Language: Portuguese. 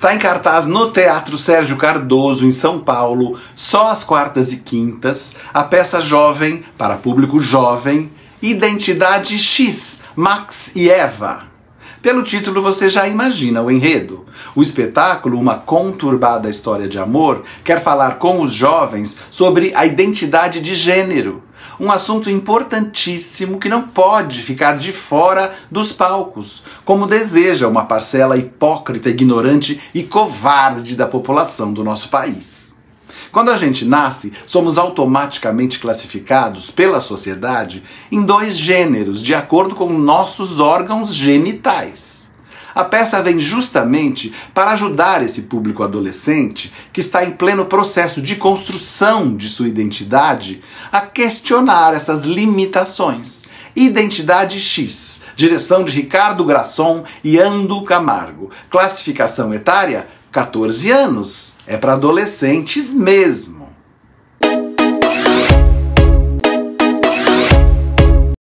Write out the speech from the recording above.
Está em cartaz no Teatro Sérgio Cardoso, em São Paulo, só às quartas e quintas, a peça jovem, para público jovem, Identidade X, Max e Eva. Pelo título você já imagina o enredo. O espetáculo, uma conturbada história de amor, quer falar com os jovens sobre a identidade de gênero um assunto importantíssimo que não pode ficar de fora dos palcos, como deseja uma parcela hipócrita, ignorante e covarde da população do nosso país. Quando a gente nasce, somos automaticamente classificados pela sociedade em dois gêneros, de acordo com nossos órgãos genitais. A peça vem justamente para ajudar esse público adolescente que está em pleno processo de construção de sua identidade a questionar essas limitações. Identidade X, direção de Ricardo Grasson e Ando Camargo. Classificação etária: 14 anos. É para adolescentes mesmo.